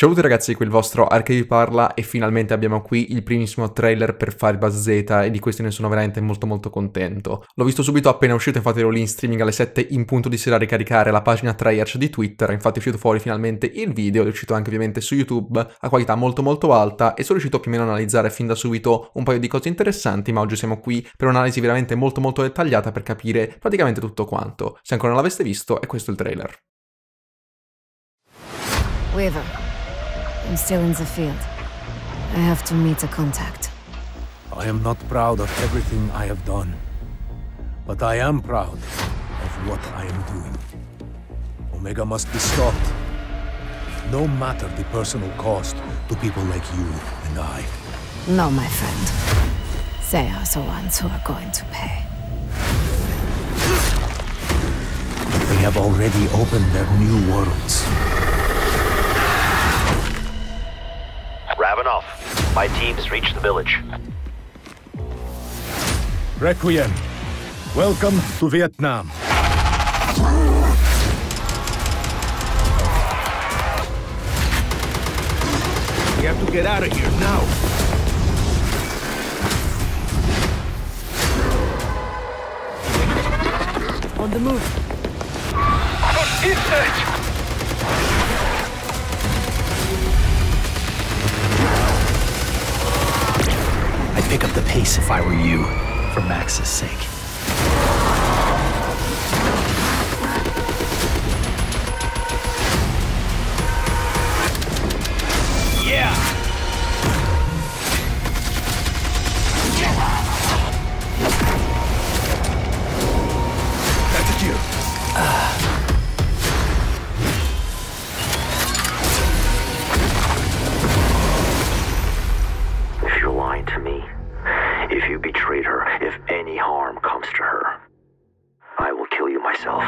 Ciao a tutti ragazzi, qui il vostro Arche parla e finalmente abbiamo qui il primissimo trailer per Firebuzz Z e di questo ne sono veramente molto molto contento. L'ho visto subito appena uscito, infatti ero lì in streaming alle 7 in punto di sera a ricaricare la pagina Treyarch di Twitter, infatti è uscito fuori finalmente il video, è uscito anche ovviamente su YouTube a qualità molto molto alta e sono riuscito più o meno a analizzare fin da subito un paio di cose interessanti, ma oggi siamo qui per un'analisi veramente molto molto dettagliata per capire praticamente tutto quanto. Se ancora non l'aveste visto, è questo il trailer. Weaver. I'm still in the field. I have to meet a contact. I am not proud of everything I have done. But I am proud of what I am doing. Omega must be stopped. No matter the personal cost to people like you and I. No, my friend. They are the ones who are going to pay. They have already opened their new worlds. My team has reached the village. Requiem. Welcome to Vietnam. We have to get out of here now. On the move. What is that? pick up the pace if I were you, for Max's sake. you betrayed her, if any harm comes to her, I will kill you myself.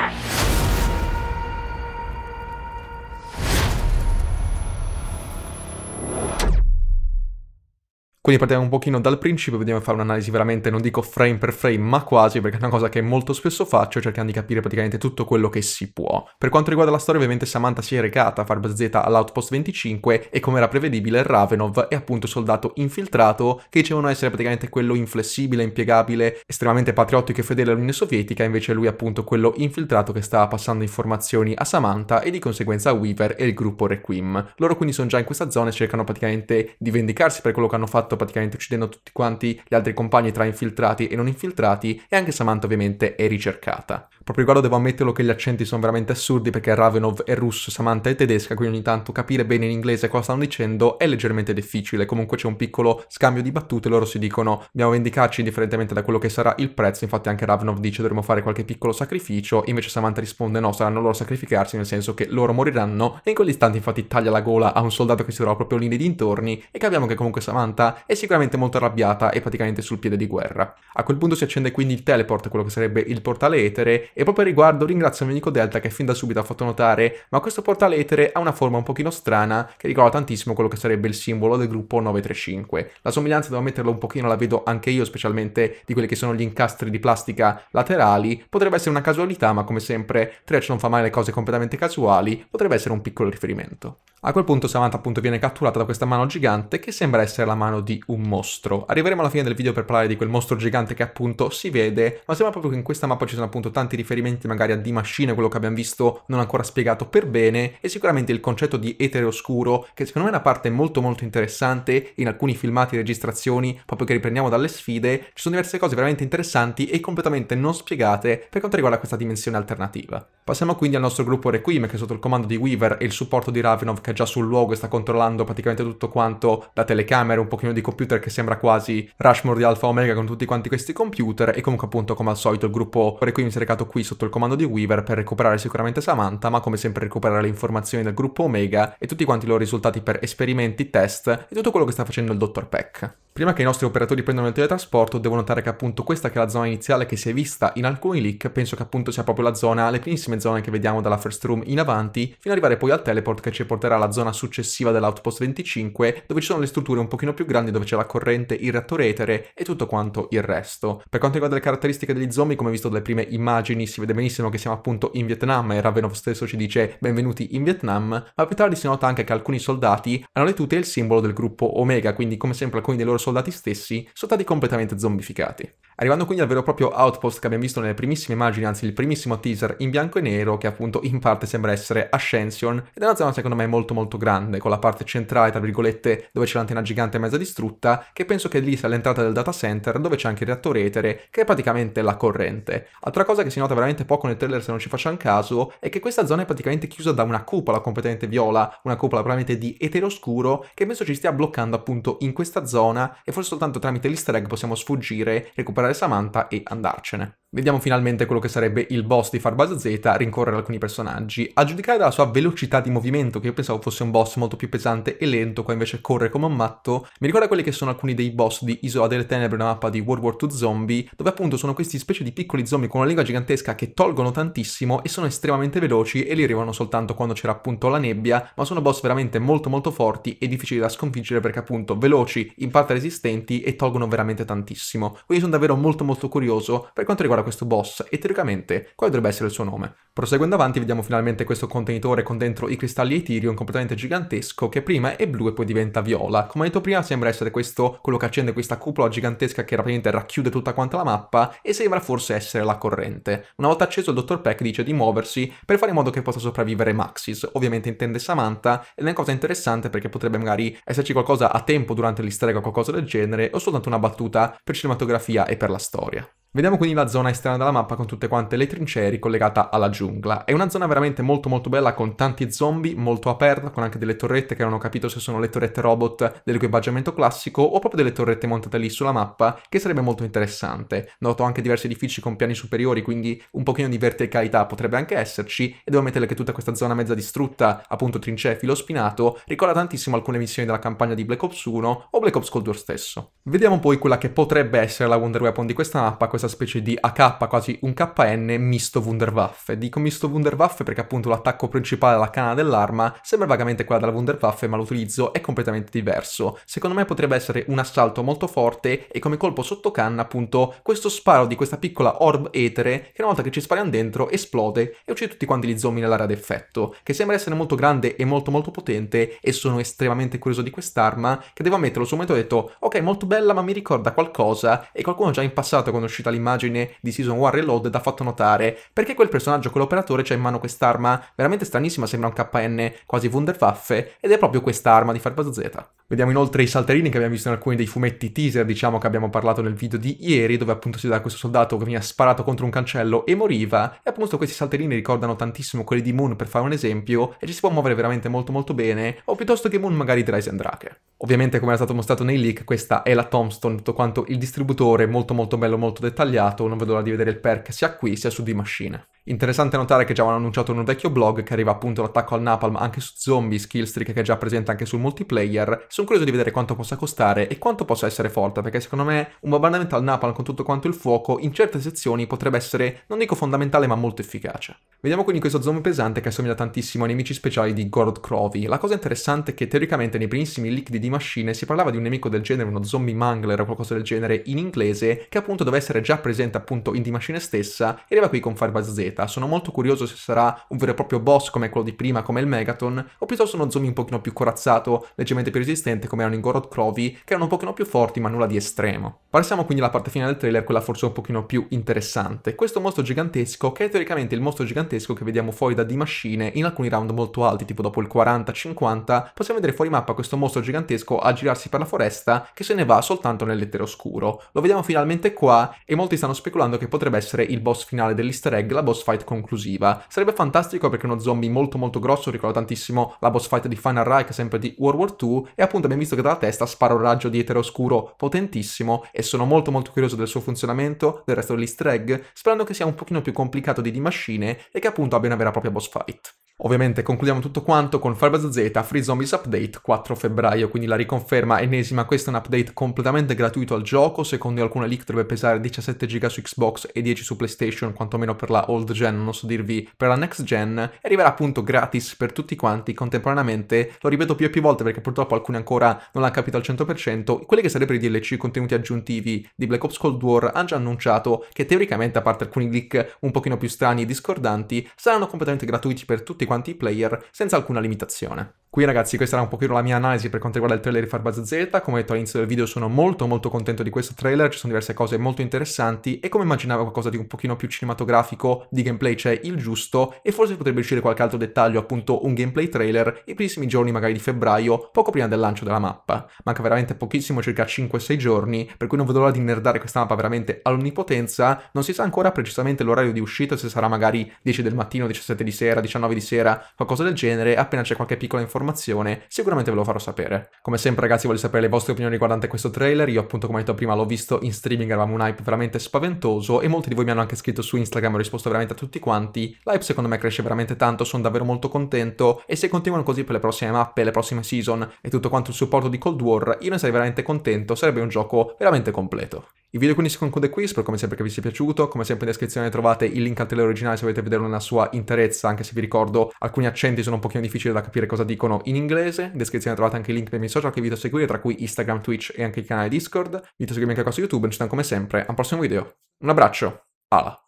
Quindi partiamo un pochino dal principio, vediamo fare un'analisi veramente, non dico frame per frame, ma quasi, perché è una cosa che molto spesso faccio, cercando di capire praticamente tutto quello che si può. Per quanto riguarda la storia, ovviamente Samantha si è recata a far Z all'Outpost 25 e come era prevedibile Ravenov è appunto il soldato infiltrato che dicevano essere praticamente quello inflessibile, impiegabile, estremamente patriottico e fedele all'Unione Sovietica, invece lui è appunto quello infiltrato che sta passando informazioni a Samantha e di conseguenza a Weaver e il gruppo Requiem. Loro quindi sono già in questa zona e cercano praticamente di vendicarsi per quello che hanno fatto fatto praticamente uccidendo tutti quanti gli altri compagni tra infiltrati e non infiltrati e anche Samantha ovviamente è ricercata. Proprio riguardo devo ammetterlo che gli accenti sono veramente assurdi perché Ravenov è russo, Samantha è tedesca, quindi ogni tanto capire bene in inglese cosa stanno dicendo è leggermente difficile, comunque c'è un piccolo scambio di battute, loro si dicono dobbiamo vendicarci indifferentemente da quello che sarà il prezzo, infatti anche Ravenov dice dovremmo fare qualche piccolo sacrificio, invece Samantha risponde no, saranno loro a sacrificarsi nel senso che loro moriranno e in quell'istante infatti taglia la gola a un soldato che si trova proprio lì nei dintorni e capiamo che comunque Samantha è sicuramente molto arrabbiata e praticamente sul piede di guerra. A quel punto si accende quindi il teleport, quello che sarebbe il portale etere, e proprio a riguardo ringrazio il mio amico Delta che fin da subito ha fatto notare, ma questo portale etere ha una forma un pochino strana che ricorda tantissimo quello che sarebbe il simbolo del gruppo 935. La somiglianza, devo metterlo un pochino, la vedo anche io, specialmente di quelli che sono gli incastri di plastica laterali, potrebbe essere una casualità, ma come sempre Tretch non fa mai le cose completamente casuali, potrebbe essere un piccolo riferimento. A quel punto Samantha appunto viene catturata da questa mano gigante che sembra essere la mano di di un mostro. Arriveremo alla fine del video per parlare di quel mostro gigante che appunto si vede, ma sembra proprio che in questa mappa ci sono appunto tanti riferimenti magari a D-Machine, quello che abbiamo visto non ancora spiegato per bene, e sicuramente il concetto di etere oscuro, che secondo me è una parte molto molto interessante, in alcuni filmati e registrazioni, proprio che riprendiamo dalle sfide, ci sono diverse cose veramente interessanti e completamente non spiegate per quanto riguarda questa dimensione alternativa. Passiamo quindi al nostro gruppo Requiem, che è sotto il comando di Weaver e il supporto di Ravenov, che è già sul luogo e sta controllando praticamente tutto quanto, da telecamera, un pochino di di computer che sembra quasi Rushmore di Alpha Omega con tutti quanti questi computer e comunque appunto come al solito il gruppo Requiem si è recato qui sotto il comando di Weaver per recuperare sicuramente Samantha ma come sempre recuperare le informazioni del gruppo Omega e tutti quanti i loro risultati per esperimenti, test e tutto quello che sta facendo il dottor Peck. Prima che i nostri operatori prendano il teletrasporto, devo notare che appunto questa che è la zona iniziale che si è vista in alcuni leak, penso che appunto sia proprio la zona, le primissime zone che vediamo dalla first room in avanti, fino ad arrivare poi al teleport che ci porterà alla zona successiva dell'outpost 25, dove ci sono le strutture un pochino più grandi, dove c'è la corrente, il reattore etere e tutto quanto il resto. Per quanto riguarda le caratteristiche degli zombie, come visto dalle prime immagini, si vede benissimo che siamo appunto in Vietnam e Ravenov stesso ci dice benvenuti in Vietnam, ma più tardi si nota anche che alcuni soldati hanno le tute e il simbolo del gruppo Omega, quindi come sempre alcuni dei loro soldati stessi sono stati completamente zombificati. Arrivando quindi al vero e proprio outpost che abbiamo visto nelle primissime immagini, anzi il primissimo teaser in bianco e nero, che appunto in parte sembra essere Ascension, ed è una zona secondo me molto molto grande, con la parte centrale, tra virgolette, dove c'è l'antenna gigante mezza distrutta, che penso che lì sia l'entrata del data center, dove c'è anche il reattore etere, che è praticamente la corrente. Altra cosa che si nota veramente poco nel trailer se non ci facciamo caso, è che questa zona è praticamente chiusa da una cupola completamente viola, una cupola probabilmente di etero scuro, che penso ci stia bloccando appunto in questa zona, e forse soltanto tramite l'easter egg possiamo sfuggire, recuperare Samantha e andarcene. Vediamo finalmente quello che sarebbe il boss di Farbase Z rincorrere alcuni personaggi. A giudicare dalla sua velocità di movimento, che io pensavo fosse un boss molto più pesante e lento, qua invece corre come un matto, mi ricorda quelli che sono alcuni dei boss di Isola delle Tenebre, una mappa di World War II Zombie, dove appunto sono questi specie di piccoli zombie con una lingua gigantesca che tolgono tantissimo e sono estremamente veloci e li arrivano soltanto quando c'era appunto la nebbia, ma sono boss veramente molto molto forti e difficili da sconfiggere perché appunto veloci, in parte resistenti e tolgono veramente tantissimo. Quindi sono davvero molto molto curioso per quanto riguarda a questo boss e teoricamente quale dovrebbe essere il suo nome. Proseguendo avanti vediamo finalmente questo contenitore con dentro i cristalli Ethereum completamente gigantesco che prima è blu e poi diventa viola. Come detto prima sembra essere questo quello che accende questa cupola gigantesca che rapidamente racchiude tutta quanta la mappa e sembra forse essere la corrente. Una volta acceso il dottor Peck dice di muoversi per fare in modo che possa sopravvivere Maxis. Ovviamente intende Samantha ed è una cosa interessante perché potrebbe magari esserci qualcosa a tempo durante l'easter o qualcosa del genere o soltanto una battuta per cinematografia e per la storia. Vediamo quindi la zona esterna della mappa con tutte quante le trincee ricollegata alla giungla. È una zona veramente molto molto bella con tanti zombie, molto aperta, con anche delle torrette che non ho capito se sono le torrette robot dell'equipaggiamento classico o proprio delle torrette montate lì sulla mappa, che sarebbe molto interessante. Noto anche diversi edifici con piani superiori, quindi un pochino di verticalità potrebbe anche esserci, e devo ammettere che tutta questa zona mezza distrutta, appunto trincee filo spinato, ricorda tantissimo alcune missioni della campagna di Black Ops 1 o Black Ops Cold War stesso. Vediamo poi quella che potrebbe essere la Wonder Weapon di questa mappa, questa specie di AK, quasi un KN misto Wunderwaffe. Dico misto Wunderwaffe perché appunto l'attacco principale alla canna dell'arma sembra vagamente quella della Wunderwaffe, ma l'utilizzo è completamente diverso. Secondo me potrebbe essere un assalto molto forte e come colpo sotto canna appunto questo sparo di questa piccola orb etere che una volta che ci spariamo dentro esplode e uccide tutti quanti gli zombie nell'area d'effetto, che sembra essere molto grande e molto molto potente e sono estremamente curioso di quest'arma che devo ammettere, al suo momento ho detto ok molto bella ma mi ricorda qualcosa e qualcuno già in passato quando è uscita l'immagine di Season 1 Reloaded ha fatto notare perché quel personaggio, quell'operatore, c'ha in mano quest'arma veramente stranissima, sembra un KN quasi Wunderwaffe, ed è proprio quest'arma di Farbazo Z. Vediamo inoltre i salterini che abbiamo visto in alcuni dei fumetti teaser, diciamo che abbiamo parlato nel video di ieri, dove appunto si dà questo soldato che veniva sparato contro un cancello e moriva, e appunto questi salterini ricordano tantissimo quelli di Moon per fare un esempio, e ci si può muovere veramente molto molto bene, o piuttosto che Moon magari di Draisen Drake. Ovviamente come era stato mostrato nei leak questa è la Tombstone, tutto quanto il distributore, molto molto bello, molto dettagliato, non vedo l'ora di vedere il perk sia qui sia su di Machine. Interessante notare che già avevano annunciato in un vecchio blog che arriva appunto l'attacco al Napalm anche su zombie, Skillstreak che è già presente anche sul multiplayer. Sono curioso di vedere quanto possa costare e quanto possa essere forte, perché secondo me un bombardamento al Napalm con tutto quanto il fuoco in certe sezioni potrebbe essere, non dico fondamentale, ma molto efficace. Vediamo quindi questo zombie pesante che assomiglia tantissimo ai nemici speciali di Gord Crovy. La cosa interessante è che teoricamente nei primissimi leak di d Machine si parlava di un nemico del genere, uno zombie mangler o qualcosa del genere in inglese, che appunto doveva essere già presente appunto in d Machine stessa e arriva qui con Firebuzz Z modalità. Sono molto curioso se sarà un vero e proprio boss come quello di prima, come il Megaton, o piuttosto uno zombie un pochino più corazzato, leggermente più resistente come erano i Gorod Crovi, che erano un pochino più forti ma nulla di estremo. Passiamo quindi alla parte finale del trailer, quella forse un pochino più interessante. Questo mostro gigantesco, che è teoricamente il mostro gigantesco che vediamo fuori da D-Machine in alcuni round molto alti, tipo dopo il 40-50, possiamo vedere fuori mappa questo mostro gigantesco a girarsi per la foresta che se ne va soltanto nel lettero oscuro. Lo vediamo finalmente qua e molti stanno speculando che potrebbe essere il boss finale dell'easter egg, la boss boss fight conclusiva. Sarebbe fantastico perché è uno zombie molto molto grosso, ricorda tantissimo la boss fight di Final Rike, sempre di World War II, e appunto abbiamo visto che dalla testa spara un raggio di etere oscuro potentissimo e sono molto molto curioso del suo funzionamento, del resto dell'easter egg, sperando che sia un pochino più complicato di The Machine e che appunto abbia una vera e propria boss fight. Ovviamente concludiamo tutto quanto con Firebase Z Free Zombies Update 4 febbraio, quindi la riconferma ennesima, questo è un update completamente gratuito al gioco, secondo alcune leak dovrebbe pesare 17 GB su Xbox e 10 su PlayStation, quantomeno per la old gen, non so dirvi per la next gen, e arriverà appunto gratis per tutti quanti contemporaneamente, lo ripeto più e più volte perché purtroppo alcuni ancora non l'hanno capito al 100%, quelli che sarebbero i DLC, contenuti aggiuntivi di Black Ops Cold War, hanno già annunciato che teoricamente, a parte alcuni leak un pochino più strani e discordanti, saranno completamente gratuiti per tutti quanti i player senza alcuna limitazione. Qui ragazzi questa era un pochino la mia analisi per quanto riguarda il trailer di Farbaz Z, come detto all'inizio del video sono molto molto contento di questo trailer, ci sono diverse cose molto interessanti e come immaginavo qualcosa di un pochino più cinematografico, di gameplay c'è il giusto e forse potrebbe uscire qualche altro dettaglio, appunto un gameplay trailer, i primissimi giorni magari di febbraio, poco prima del lancio della mappa. Manca veramente pochissimo, circa 5-6 giorni, per cui non vedo l'ora di nerdare questa mappa veramente all'onnipotenza, non si sa ancora precisamente l'orario di uscita, se sarà magari 10 del mattino, 17 di sera, 19 di sera, qualcosa del genere, appena c'è qualche piccola informazione informazione, sicuramente ve lo farò sapere. Come sempre ragazzi voglio sapere le vostre opinioni riguardante questo trailer, io appunto come detto prima l'ho visto in streaming, eravamo un hype veramente spaventoso e molti di voi mi hanno anche scritto su Instagram, ho risposto veramente a tutti quanti, l'hype secondo me cresce veramente tanto, sono davvero molto contento e se continuano così per le prossime mappe, le prossime season e tutto quanto il supporto di Cold War, io ne sarei veramente contento, sarebbe un gioco veramente completo. Il video quindi si conclude qui, spero come sempre che vi sia piaciuto, come sempre in descrizione trovate il link al trailer originale se volete vederlo nella sua interezza, anche se vi ricordo alcuni accenti sono un pochino difficili da capire cosa dicono in inglese, in descrizione trovate anche il link dei miei social che vi invito a seguire, tra cui Instagram, Twitch e anche il canale Discord, vi invito a seguirmi anche qua su YouTube, ci vediamo come sempre, al prossimo video, un abbraccio, ala!